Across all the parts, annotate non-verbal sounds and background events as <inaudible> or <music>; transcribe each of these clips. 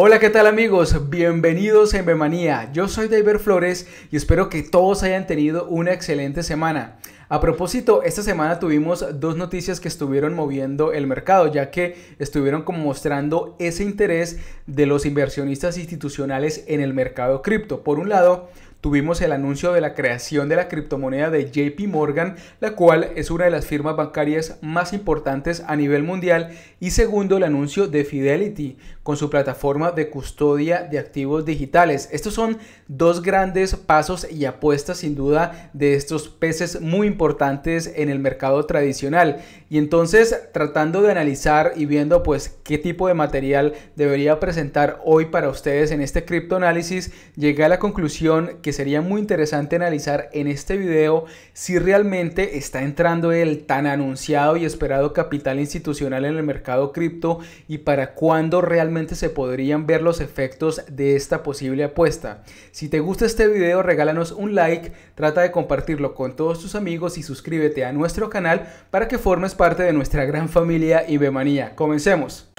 Hola, ¿qué tal amigos? Bienvenidos en Bemanía. Yo soy David Flores y espero que todos hayan tenido una excelente semana. A propósito, esta semana tuvimos dos noticias que estuvieron moviendo el mercado, ya que estuvieron como mostrando ese interés de los inversionistas institucionales en el mercado cripto. Por un lado, tuvimos el anuncio de la creación de la criptomoneda de JP Morgan, la cual es una de las firmas bancarias más importantes a nivel mundial, y segundo el anuncio de Fidelity con su plataforma de custodia de activos digitales. Estos son dos grandes pasos y apuestas sin duda de estos peces muy importantes en el mercado tradicional. Y entonces tratando de analizar y viendo pues qué tipo de material debería presentar hoy para ustedes en este criptoanálisis, llegué a la conclusión que sería muy interesante analizar en este video si realmente está entrando el tan anunciado y esperado capital institucional en el mercado cripto y para cuándo realmente se podrían ver los efectos de esta posible apuesta. Si te gusta este video regálanos un like, trata de compartirlo con todos tus amigos y suscríbete a nuestro canal para que formes parte de nuestra gran familia Ibemanía. Comencemos.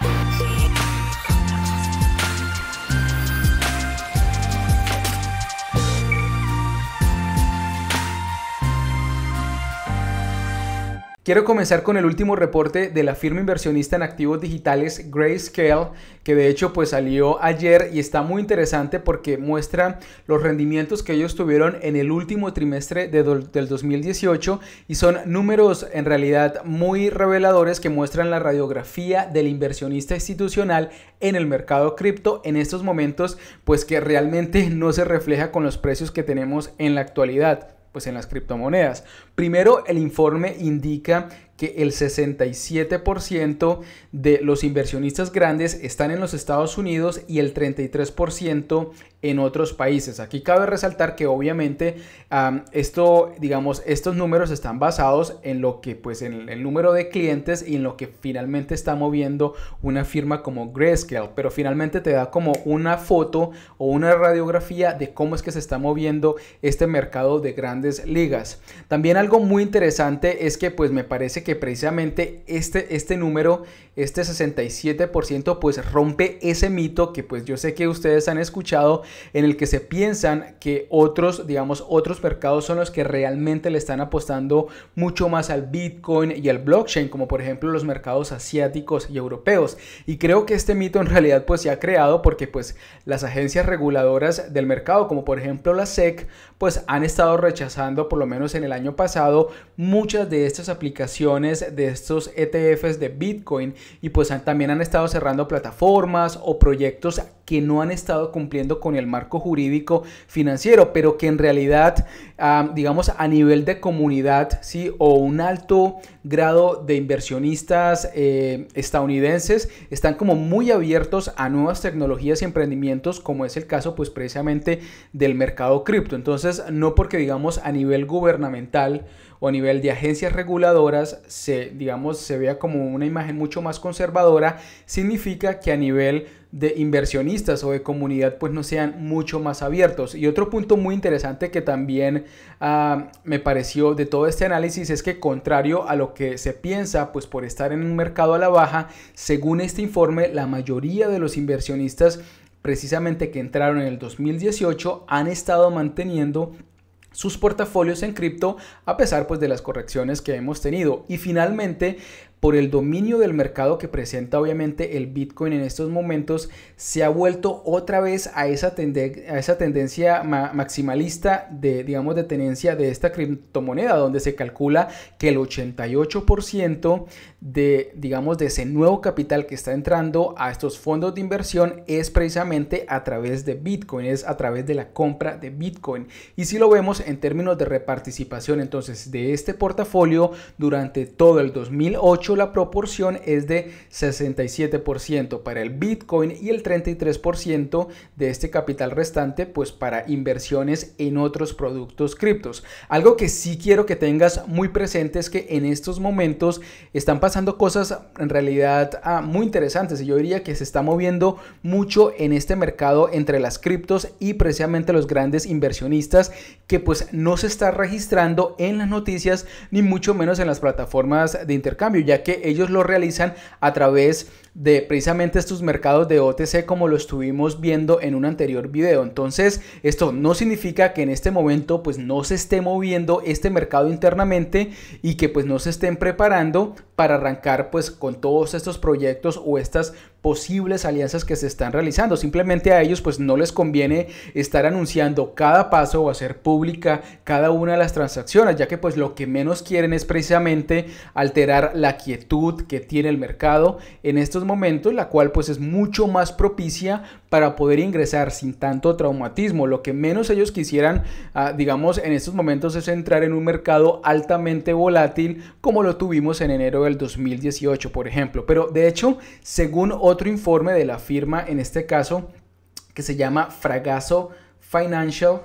Quiero comenzar con el último reporte de la firma inversionista en activos digitales Grayscale, que de hecho pues salió ayer y está muy interesante porque muestra los rendimientos que ellos tuvieron en el último trimestre del 2018 y son números en realidad muy reveladores que muestran la radiografía del inversionista institucional en el mercado cripto en estos momentos pues que realmente no se refleja con los precios que tenemos en la actualidad pues en las criptomonedas. Primero, el informe indica que el 67% de los inversionistas grandes están en los Estados Unidos y el 33% en otros países. Aquí cabe resaltar que obviamente esto, digamos, estos números están basados en lo que, pues, en el número de clientes y en lo que finalmente está moviendo una firma como Grayscale, pero finalmente te da como una foto o una radiografía de cómo es que se está moviendo este mercado de grandes ligas. También algo muy interesante es que, pues, me parece que que precisamente este, este número, este 67%, pues rompe ese mito que pues yo sé que ustedes han escuchado en el que se piensan que otros, digamos, otros mercados son los que realmente le están apostando mucho más al Bitcoin y al blockchain, como por ejemplo los mercados asiáticos y europeos. Y creo que este mito en realidad pues se ha creado porque pues las agencias reguladoras del mercado, como por ejemplo la SEC, pues han estado rechazando, por lo menos en el año pasado, muchas de estas aplicaciones de estos ETFs de Bitcoin y pues también han estado cerrando plataformas o proyectos que no han estado cumpliendo con el marco jurídico financiero, pero que en realidad, digamos, a nivel de comunidad, ¿sí? O un alto grado de inversionistas eh, estadounidenses están como muy abiertos a nuevas tecnologías y emprendimientos, como es el caso, pues precisamente del mercado cripto. Entonces, no porque, digamos, a nivel gubernamental, o a nivel de agencias reguladoras se, digamos, se vea como una imagen mucho más conservadora, significa que a nivel de inversionistas o de comunidad pues no sean mucho más abiertos. Y otro punto muy interesante que también ah, me pareció de todo este análisis es que contrario a lo que se piensa pues por estar en un mercado a la baja, según este informe la mayoría de los inversionistas precisamente que entraron en el 2018 han estado manteniendo sus portafolios en cripto a pesar pues de las correcciones que hemos tenido. Y finalmente por el dominio del mercado que presenta obviamente el Bitcoin en estos momentos, se ha vuelto otra vez a esa, a esa tendencia maximalista de, digamos, de tenencia de esta criptomoneda, donde se calcula que el 88% de, digamos, de ese nuevo capital que está entrando a estos fondos de inversión es precisamente a través de Bitcoin, es a través de la compra de Bitcoin. Y si lo vemos en términos de reparticipación entonces de este portafolio durante todo el 2008, la proporción es de 67% para el Bitcoin y el 33% de este capital restante pues para inversiones en otros productos criptos. Algo que sí quiero que tengas muy presente es que en estos momentos están pasando cosas en realidad ah, muy interesantes y yo diría que se está moviendo mucho en este mercado entre las criptos y precisamente los grandes inversionistas que pues no se está registrando en las noticias ni mucho menos en las plataformas de intercambio ya que ellos lo realizan a través de precisamente estos mercados de OTC como lo estuvimos viendo en un anterior video. Entonces, esto no significa que en este momento pues no se esté moviendo este mercado internamente y que pues no se estén preparando para arrancar pues con todos estos proyectos o estas posibles alianzas que se están realizando. Simplemente a ellos pues no les conviene estar anunciando cada paso o hacer pública cada una de las transacciones, ya que pues lo que menos quieren es precisamente alterar la quietud que tiene el mercado en estos momentos, la cual pues es mucho más propicia para poder ingresar sin tanto traumatismo. Lo que menos ellos quisieran, ah, digamos, en estos momentos es entrar en un mercado altamente volátil como lo tuvimos en enero del 2018, por ejemplo. Pero de hecho, según otro informe de la firma, en este caso, que se llama Fragaso Financial,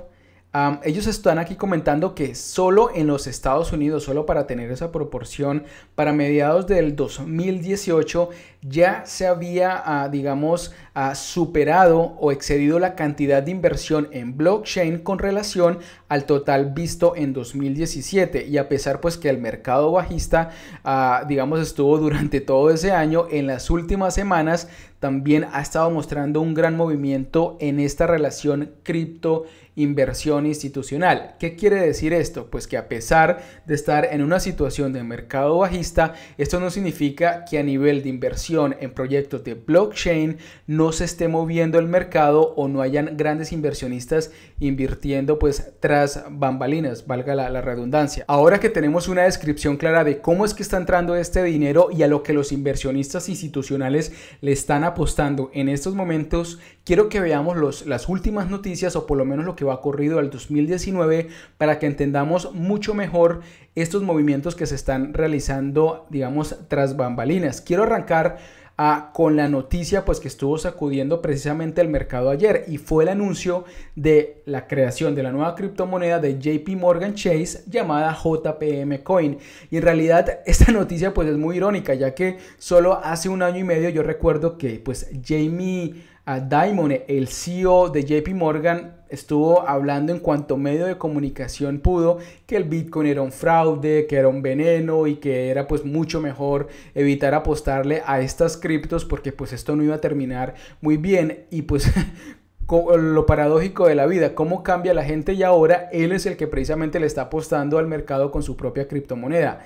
ellos están aquí comentando que solo en los Estados Unidos, solo para tener esa proporción, para mediados del 2018 ya se había, ah, digamos, ah, superado o excedido la cantidad de inversión en blockchain con relación al total visto en 2017. Y a pesar pues que el mercado bajista, ah, digamos, estuvo durante todo ese año, en las últimas semanas también ha estado mostrando un gran movimiento en esta relación cripto inversión institucional. ¿Qué quiere decir esto? Pues que a pesar de estar en una situación de mercado bajista, esto no significa que a nivel de inversión en proyectos de blockchain no se esté moviendo el mercado o no hayan grandes inversionistas invirtiendo pues tras bambalinas, valga la, la redundancia. Ahora que tenemos una descripción clara de cómo es que está entrando este dinero y a lo que los inversionistas institucionales le están apostando en estos momentos, quiero que veamos los, las últimas noticias o por lo menos lo que va corrido al 2019 para que entendamos mucho mejor estos movimientos que se están realizando, digamos, tras bambalinas. Quiero arrancar a, ah, con la noticia pues que estuvo sacudiendo precisamente el mercado ayer y fue el anuncio de la creación de la nueva criptomoneda de JP Morgan Chase llamada JPM Coin y en realidad <laughs> esta noticia pues es muy irónica ya que solo hace un año y medio yo recuerdo que pues Jamie Diamond, el CEO de JP Morgan, estuvo hablando en cuanto medio de comunicación pudo que el Bitcoin era un fraude, que era un veneno y que era pues mucho mejor evitar apostarle a estas criptos porque pues esto no iba a terminar muy bien y pues <laughs> lo paradójico de la vida, cómo cambia la gente y ahora él es el que precisamente le está apostando al mercado con su propia criptomoneda.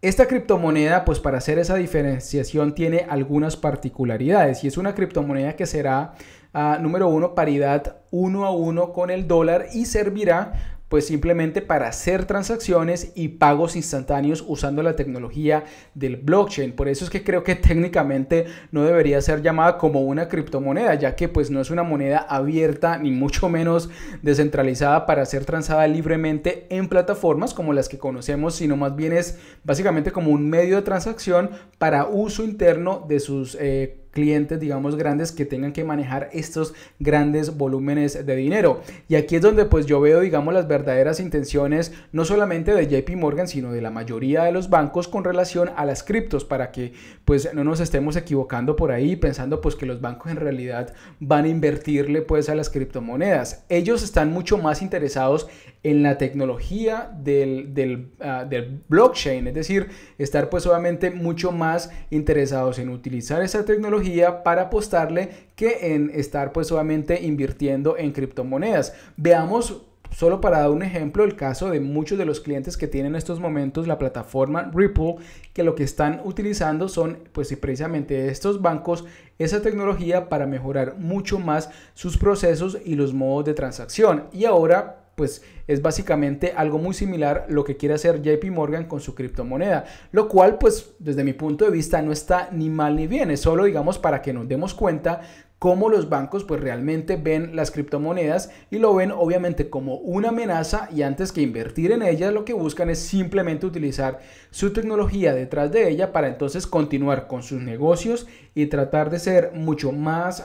Esta criptomoneda, pues para hacer esa diferenciación, tiene algunas particularidades y es una criptomoneda que será, ah, número uno, paridad uno a uno con el dólar y servirá pues simplemente para hacer transacciones y pagos instantáneos usando la tecnología del blockchain. Por eso es que creo que técnicamente no debería ser llamada como una criptomoneda, ya que pues no es una moneda abierta ni mucho menos descentralizada para ser transada libremente en plataformas como las que conocemos, sino más bien es básicamente como un medio de transacción para uso interno de sus eh, clientes, digamos, grandes que tengan que manejar estos grandes volúmenes de dinero. Y aquí es donde pues yo veo, digamos, las verdaderas intenciones no solamente de JP Morgan, sino de la mayoría de los bancos con relación a las criptos, para que pues no nos estemos equivocando por ahí pensando pues que los bancos en realidad van a invertirle pues a las criptomonedas. Ellos están mucho más interesados en la tecnología del, del, ah, del blockchain, es decir, estar pues obviamente mucho más interesados en utilizar esa tecnología para apostarle que en estar pues solamente invirtiendo en criptomonedas. Veamos Solo para dar un ejemplo, el caso de muchos de los clientes que tienen en estos momentos la plataforma Ripple, que lo que están utilizando son pues precisamente estos bancos, esa tecnología para mejorar mucho más sus procesos y los modos de transacción. Y ahora pues es básicamente algo muy similar lo que quiere hacer JP Morgan con su criptomoneda, lo cual pues desde mi punto de vista no está ni mal ni bien, es solo digamos para que nos demos cuenta cómo los bancos pues realmente ven las criptomonedas y lo ven obviamente como una amenaza y antes que invertir en ellas lo que buscan es simplemente utilizar su tecnología detrás de ella para entonces continuar con sus negocios y tratar de ser mucho más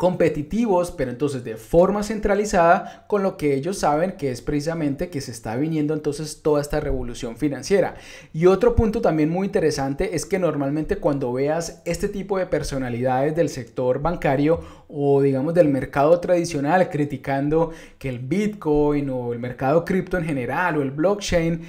competitivos, pero entonces de forma centralizada, con lo que ellos saben que es precisamente que se está viniendo entonces toda esta revolución financiera. Y otro punto también muy interesante es que normalmente cuando veas este tipo de personalidades del sector bancario o digamos del mercado tradicional criticando que el Bitcoin o el mercado cripto en general o el blockchain,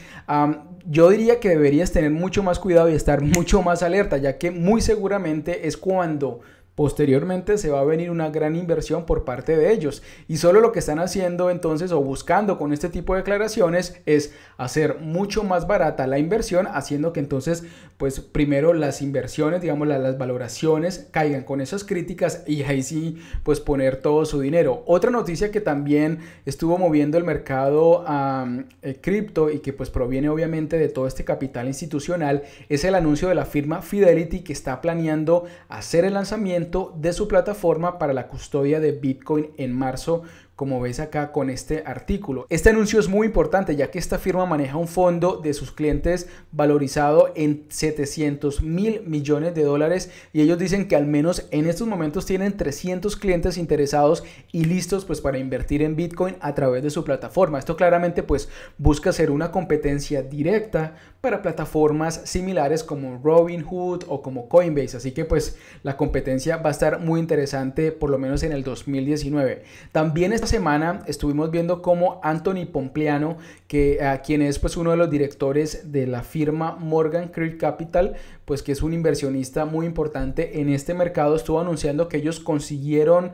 yo diría que deberías tener mucho más cuidado y estar <laughs> mucho más alerta, ya que muy seguramente es cuando Posteriormente se va a venir una gran inversión por parte de ellos y solo lo que están haciendo entonces o buscando con este tipo de declaraciones es hacer mucho más barata la inversión haciendo que entonces pues primero las inversiones, digamos las, valoraciones caigan con esas críticas y ahí sí pues poner todo su dinero. Otra noticia que también estuvo moviendo el mercado a eh, cripto y que pues proviene obviamente de todo este capital institucional es el anuncio de la firma Fidelity que está planeando hacer el lanzamiento de su plataforma para la custodia de Bitcoin en marzo como ves acá con este artículo. Este anuncio es muy importante ya que esta firma maneja un fondo de sus clientes valorizado en 700 mil millones de dólares y ellos dicen que al menos en estos momentos tienen 300 clientes interesados y listos pues para invertir en Bitcoin a través de su plataforma. Esto claramente pues busca ser una competencia directa para plataformas similares como Robinhood o como Coinbase, así que pues la competencia va a estar muy interesante por lo menos en el 2019. También esta semana estuvimos viendo cómo Anthony Pompliano, que, a eh, quien es pues, uno de los directores de la firma Morgan Creek Capital, pues que es un inversionista muy importante en este mercado, estuvo anunciando que ellos consiguieron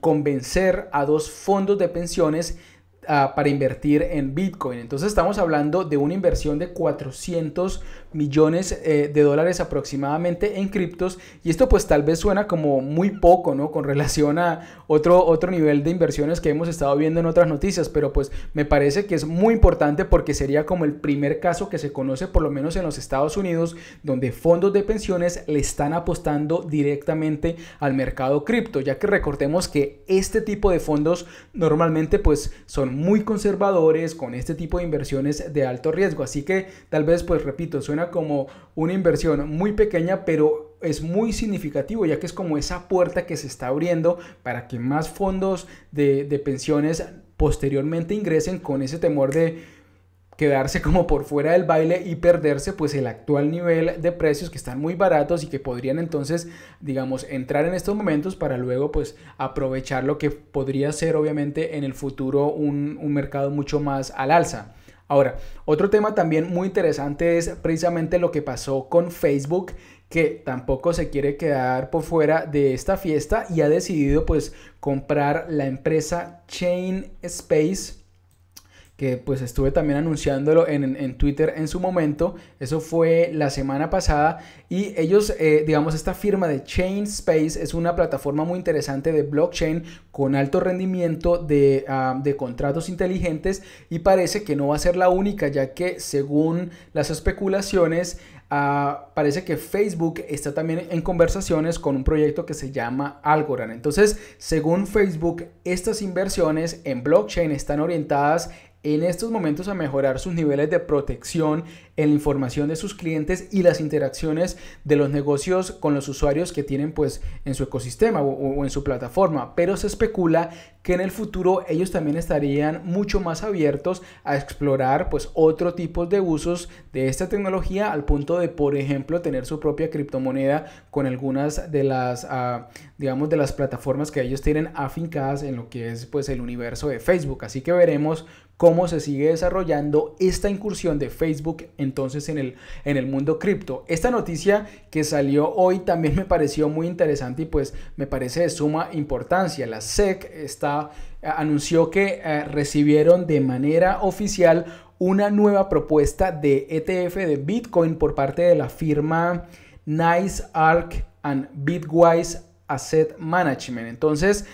convencer a dos fondos de pensiones ah, para invertir en Bitcoin. Entonces estamos hablando de una inversión de 400 millones eh, de dólares aproximadamente en criptos y esto pues tal vez suena como muy poco, ¿no? Con relación a otro, otro nivel de inversiones que hemos estado viendo en otras noticias, pero pues me parece que es muy importante porque sería como el primer caso que se conoce por lo menos en los Estados Unidos donde fondos de pensiones le están apostando directamente al mercado cripto, ya que recordemos que este tipo de fondos normalmente pues son muy conservadores con este tipo de inversiones de alto riesgo, así que tal vez pues repito, suena como una inversión muy pequeña, pero es muy significativo, ya que es como esa puerta que se está abriendo para que más fondos de, pensiones posteriormente ingresen con ese temor de quedarse como por fuera del baile y perderse pues el actual nivel de precios que están muy baratos y que podrían entonces digamos entrar en estos momentos para luego pues aprovechar lo que podría ser obviamente en el futuro un mercado mucho más al alza. Ahora, otro tema también muy interesante es precisamente lo que pasó con Facebook que tampoco se quiere quedar por fuera de esta fiesta y ha decidido pues comprar la empresa Chain Space que pues estuve también anunciándolo en, Twitter en su momento, eso fue la semana pasada, y ellos, eh, digamos, esta firma de Chain Space es una plataforma muy interesante de blockchain con alto rendimiento ah, de, contratos inteligentes y parece que no va a ser la única, ya que según las especulaciones, ah, parece que Facebook está también en conversaciones con un proyecto que se llama Algorand. Entonces, según Facebook, estas inversiones en blockchain están orientadas en estos momentos a mejorar sus niveles de protección en la información de sus clientes y las interacciones de los negocios con los usuarios que tienen pues en su ecosistema o, en su plataforma. Pero se especula que en el futuro ellos también estarían mucho más abiertos a explorar pues otro tipo de usos de esta tecnología al punto de por ejemplo tener su propia criptomoneda con algunas de las ah, digamos de las plataformas que ellos tienen afincadas en lo que es pues el universo de Facebook. Así que veremos cómo se sigue desarrollando esta incursión de Facebook entonces en el, en el mundo cripto. Esta noticia que salió hoy también me pareció muy interesante y pues me parece de suma importancia. La SEC está, eh, anunció que eh, recibieron de manera oficial una nueva propuesta de ETF de Bitcoin por parte de la firma Nice Arc and Bitwise Asset Management. Entonces,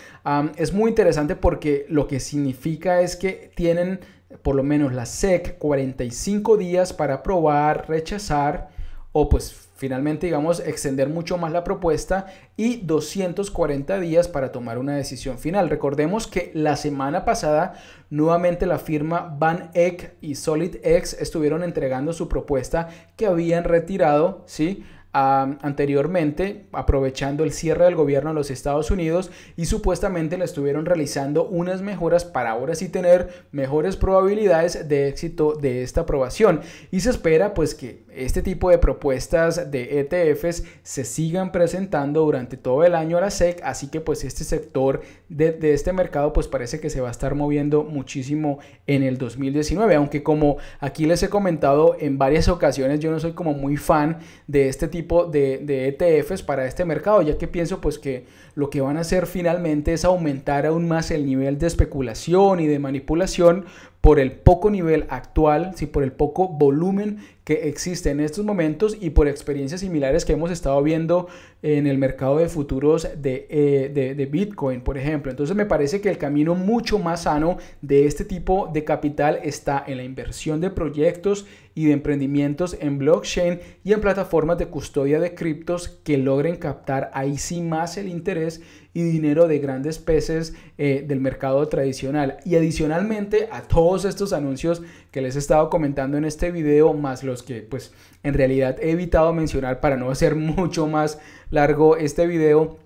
es muy interesante porque lo que significa es que tienen por lo menos la SEC 45 días para aprobar, rechazar o pues finalmente digamos extender mucho más la propuesta y 240 días para tomar una decisión final. Recordemos que la semana pasada nuevamente la firma Van Eck y SolidX estuvieron entregando su propuesta que habían retirado, ¿sí? anteriormente, aprovechando el cierre del gobierno en los Estados Unidos y supuestamente le estuvieron realizando unas mejoras para ahora sí tener mejores probabilidades de éxito de esta aprobación. Y se espera pues que este tipo de propuestas de ETFs se sigan presentando durante todo el año a la SEC, así que pues este sector de, de este mercado pues parece que se va a estar moviendo muchísimo en el 2019, aunque como aquí les he comentado en varias ocasiones, yo no soy como muy fan de este tipo de, ETFs e para este mercado, ya que pienso pues que lo que van a hacer finalmente es aumentar aún más el nivel de especulación y de manipulación por el poco nivel actual, si por el poco volumen que existe en estos momentos y por experiencias similares que hemos estado viendo en el mercado de futuros eh, de, Bitcoin, por ejemplo. Entonces me parece que el camino mucho más sano de este tipo de capital está en la inversión de proyectos y de emprendimientos en blockchain y en plataformas de custodia de criptos que logren captar ahí sí más el interés y dinero de grandes peces eh, del mercado tradicional. Y adicionalmente a todos estos anuncios que les he estado comentando en este video, más los que pues en realidad he evitado mencionar para no hacer <laughs> mucho más largo este video,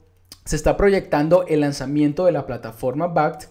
se está proyectando el lanzamiento de la plataforma BACT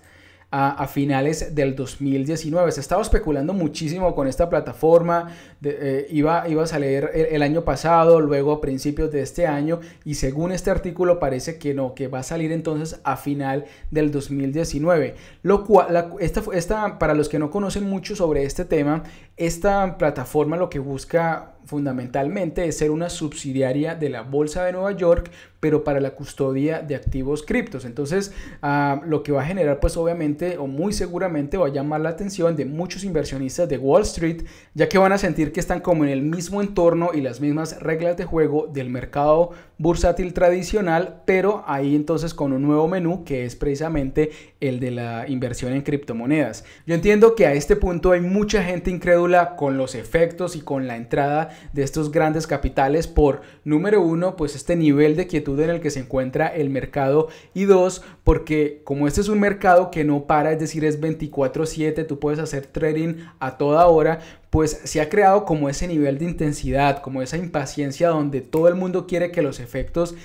a, finales del 2019. Se estaba especulando muchísimo con esta plataforma, eh, iba, a salir el, año pasado, luego a principios de este año y según este artículo parece que no, que va a salir entonces a final del 2019. Lo cual, esta, esta, para los que no conocen mucho sobre este tema, esta plataforma lo que busca fundamentalmente es ser una subsidiaria de la Bolsa de Nueva York, pero para la custodia de activos criptos. Entonces, ah, lo que va a generar, pues obviamente, o muy seguramente, va a llamar la atención de muchos inversionistas de Wall Street, ya que van a sentir que están como en el mismo entorno y las mismas reglas de juego del mercado bursátil tradicional, pero ahí entonces con un nuevo menú que es precisamente el de la inversión en criptomonedas. Yo entiendo que a este punto hay mucha gente incrédula con los efectos y con la entrada de estos grandes capitales por, número uno, pues este nivel de quietud en el que se encuentra el mercado y dos, porque como este es un mercado que no para, es decir, es 24/7, tú puedes hacer trading a toda hora, pues se ha creado como ese nivel de intensidad, como esa impaciencia donde todo el mundo quiere que los efectos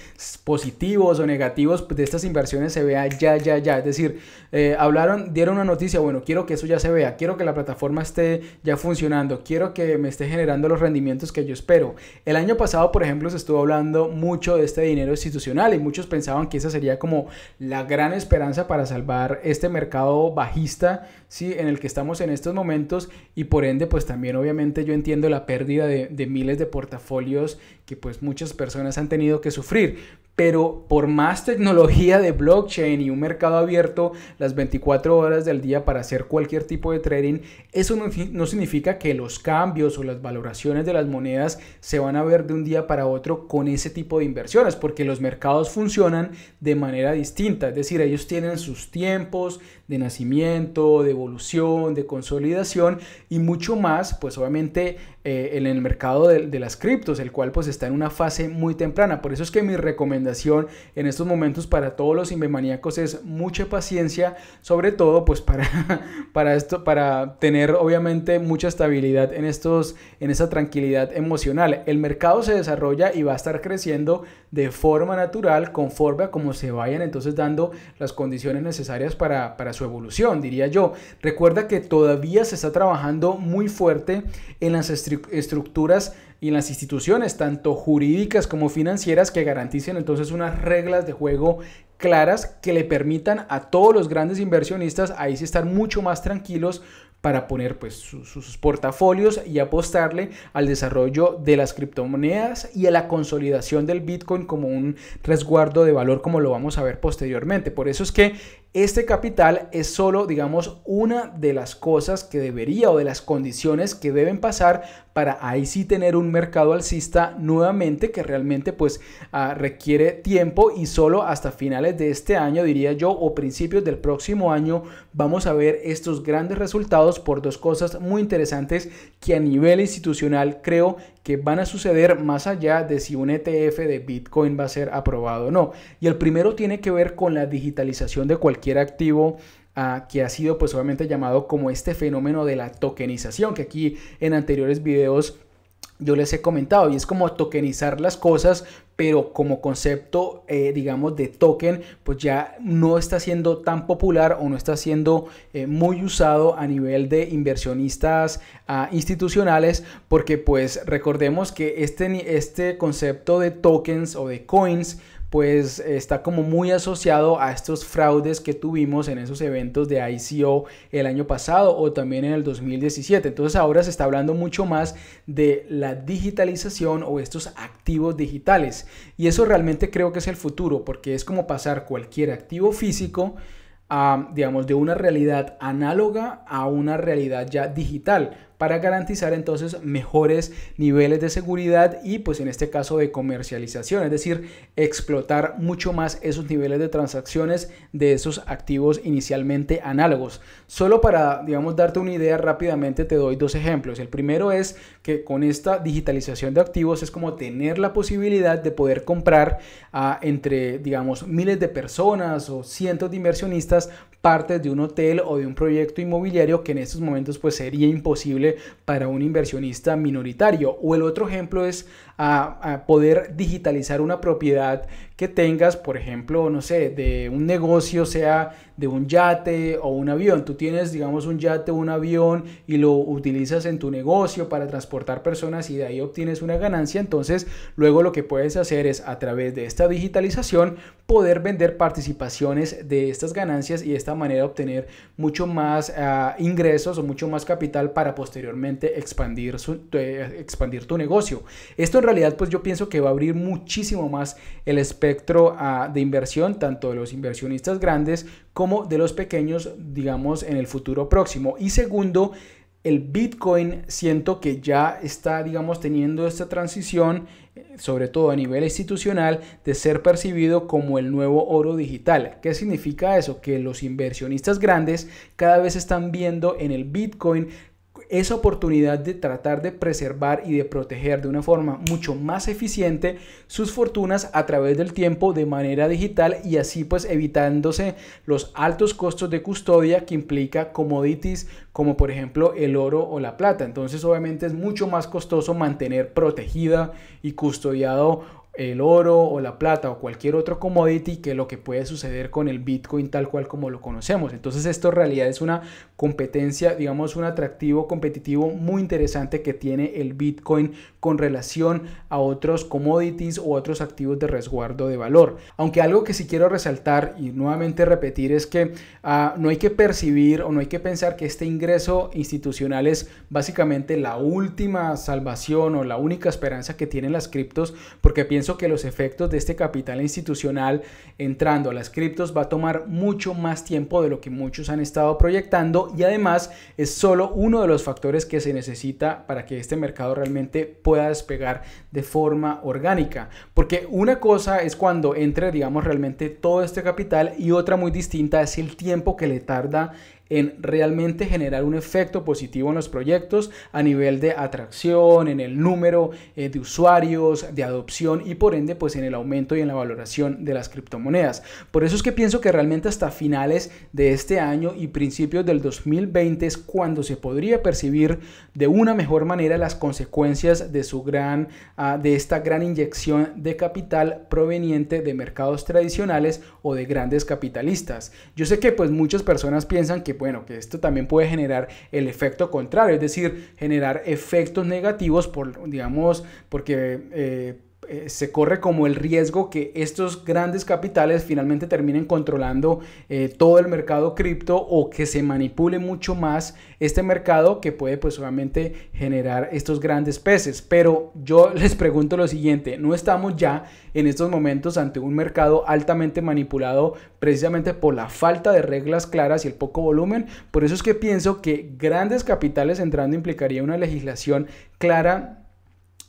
positivos o negativos pues, de estas inversiones se vea ya, ya, ya. Es decir, eh, hablaron, dieron una noticia, bueno, quiero que eso ya se vea, quiero que la plataforma esté ya funcionando, quiero que me esté generando los rendimientos que yo espero. El año pasado, por ejemplo, se estuvo hablando mucho de este dinero institucional y muchos pensaban que esa sería como la gran esperanza para salvar este mercado bajista ¿sí? en el que estamos en estos momentos y por ende pues también obviamente yo entiendo la pérdida de, de miles de portafolios que pues muchas personas han tenido que sufrir, pero por más tecnología de blockchain y un mercado abierto las 24 horas del día para hacer cualquier tipo de trading, eso no, significa que los cambios o las valoraciones de las monedas se van a ver de un día para otro con ese tipo de inversiones, porque los mercados funcionan de manera distinta, es decir, ellos tienen sus tiempos de nacimiento, de evolución, de consolidación y mucho más, pues obviamente eh, en el mercado de, las criptos, el cual pues está en una fase muy temprana. Por eso es que mi recomendación en estos momentos para todos los invermaníacos es mucha paciencia, sobre todo pues para, <laughs> para esto, para tener obviamente mucha estabilidad en estos, en esa tranquilidad emocional. El mercado se desarrolla y va a estar creciendo de forma natural conforme a cómo se vayan entonces dando las condiciones necesarias para, para su evolución, diría yo. Recuerda que todavía se está trabajando muy fuerte en las estructuras estructuras y en las instituciones, tanto jurídicas como financieras, que garanticen entonces unas reglas de juego claras que le permitan a todos los grandes inversionistas ahí sí estar mucho más tranquilos para poner pues, sus, sus portafolios y apostarle al desarrollo de las criptomonedas y a la consolidación del Bitcoin como un resguardo de valor como lo vamos a ver posteriormente. Por eso es que este capital es solo, digamos, una de las cosas que debería o de las condiciones que deben pasar para ahí sí tener un mercado alcista nuevamente que realmente pues ah, requiere tiempo y solo hasta finales de este año diría yo o principios del próximo año vamos a ver estos grandes resultados por dos cosas muy interesantes que a nivel institucional creo que van a suceder más allá de si un ETF de Bitcoin va a ser aprobado o no. Y el primero tiene que ver con la digitalización de cualquier activo ah, que ha sido pues obviamente llamado como este fenómeno de la tokenización, que aquí en anteriores videos yo les he comentado, y es como tokenizar las cosas pero como concepto, eh, digamos, de token, pues ya no está siendo tan popular o no está siendo eh, muy usado a nivel de inversionistas ah, institucionales, porque pues recordemos que este, este concepto de tokens o de coins, pues está como muy asociado a estos fraudes que tuvimos en esos eventos de ICO el año pasado o también en el 2017. Entonces ahora se está hablando mucho más de la digitalización o estos activos digitales. Y eso realmente creo que es el futuro porque es como pasar cualquier activo físico a, digamos, de una realidad análoga a una realidad ya digital para garantizar entonces mejores niveles de seguridad y pues en este caso de comercialización, es decir, explotar mucho más esos niveles de transacciones de esos activos inicialmente análogos. Solo para, digamos, darte una idea rápidamente, te doy dos ejemplos. El primero es que con esta digitalización de activos es como tener la posibilidad de poder comprar a, entre, digamos, miles de personas o cientos de inversionistas partes de un hotel o de un proyecto inmobiliario que en estos momentos pues sería imposible para un inversionista minoritario. O el otro ejemplo es a, ah, ah, poder digitalizar una propiedad que tengas, por ejemplo, no sé, de un negocio, sea de un yate o un avión. Tú tienes, digamos, un yate o un avión y lo utilizas en tu negocio para transportar personas y de ahí obtienes una ganancia. Entonces, luego lo que puedes hacer es a través de esta digitalización poder vender participaciones de estas ganancias y de esta manera obtener mucho más ah, ingresos o mucho más capital para posteriormente expandir, eh, expandir tu negocio. Esto en realidad, pues yo pienso que va a abrir muchísimo más el espacio Ah, de inversión, tanto de los inversionistas grandes como de los pequeños, digamos, en el futuro próximo. Y segundo, el Bitcoin siento que ya está, digamos, teniendo esta transición, eh, sobre todo a nivel institucional, de ser percibido como el nuevo oro digital. ¿Qué significa eso? Que los inversionistas grandes cada vez están viendo en el Bitcoin esa oportunidad de tratar de preservar y de proteger de una forma mucho más eficiente sus fortunas a través del tiempo de manera digital y así pues evitándose los altos costos de custodia que implica commodities como por ejemplo el oro o la plata. Entonces obviamente es mucho más costoso mantener protegida y custodiado el oro o la plata o cualquier otro commodity que lo que puede suceder con el Bitcoin tal cual como lo conocemos. Entonces esto en realidad es una competencia, digamos un atractivo competitivo muy interesante que tiene el Bitcoin con relación a otros commodities o otros activos de resguardo de valor. Aunque algo que sí quiero resaltar y nuevamente repetir es que ah, no hay que percibir o no hay que pensar que este ingreso institucional es básicamente la última salvación o la única esperanza que tienen las criptos, porque pienso que los efectos de este capital institucional entrando a las criptos va a tomar mucho más tiempo de lo que muchos han estado proyectando y además es solo uno de los factores que se necesita para que este mercado realmente pueda despegar de forma orgánica. Porque una cosa es cuando entre, digamos, realmente todo este capital y otra muy distinta es el tiempo que le tarda en realmente generar un efecto positivo en los proyectos a nivel de atracción, en el número eh, de usuarios, de adopción y por ende pues en el aumento y en la valoración de las criptomonedas. Por eso es que pienso que realmente hasta finales de este año y principios del 2020 es cuando se podría percibir de una mejor manera las consecuencias de su gran ah, de esta gran inyección de capital proveniente de mercados tradicionales o de grandes capitalistas. Yo sé que pues muchas personas piensan que bueno, que esto también puede generar el efecto contrario, es decir, generar efectos negativos por, digamos, porque... Eh, eh, se corre como el riesgo que estos grandes capitales finalmente terminen controlando eh, todo el mercado cripto o que se manipule mucho más este mercado que puede pues obviamente generar estos grandes peces. Pero yo <laughs> les pregunto lo siguiente, ¿no estamos ya en estos momentos ante un mercado altamente manipulado precisamente por la falta de reglas claras y el poco volumen? Por eso es que pienso que grandes capitales entrando implicaría una legislación clara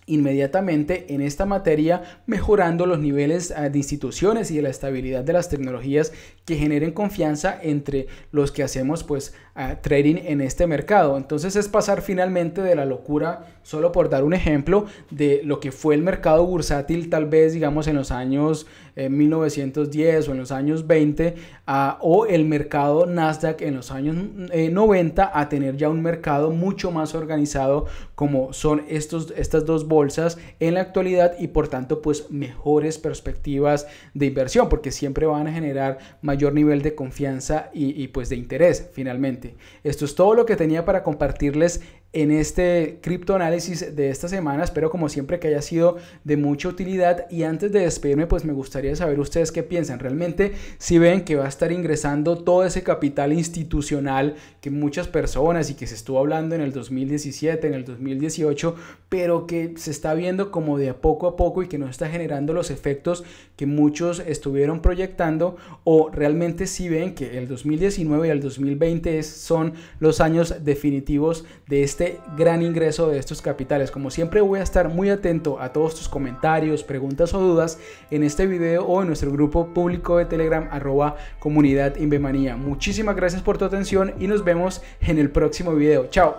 inmediatamente en esta materia mejorando los niveles ah, de instituciones y de la estabilidad de las tecnologías que generen confianza entre los que hacemos pues ah, trading en este mercado. Entonces es pasar finalmente de la locura, solo por dar un ejemplo, de lo que fue el mercado bursátil tal vez digamos en los años 1910 eh, o en los años 20 o el mercado Nasdaq en los años 90 eh, a tener ya un mercado mucho más organizado como son estos, estas dos bolsas en la actualidad y por tanto pues mejores perspectivas de inversión porque siempre van a generar mayor nivel de confianza y, y pues de interés finalmente. Esto es todo lo que tenía para compartirles en este criptoanálisis de esta semana. Espero como siempre que haya sido de mucha utilidad y antes de despedirme pues me gustaría saber ustedes qué piensan. Realmente si ven que va a estar ingresando todo ese capital institucional que muchas personas y que se estuvo hablando en el 2017, en el 2018, pero que se está viendo como de a poco a poco y que no está generando los efectos que muchos estuvieron proyectando o realmente si ven que el 2019 y el 2020 son los años definitivos de este este gran ingreso de estos capitales. Como siempre voy a estar muy atento a todos tus comentarios, preguntas o dudas en este video o en nuestro grupo público de Telegram arroba comunidad Invemanía. Muchísimas gracias por tu atención y nos vemos en el próximo video. Chao.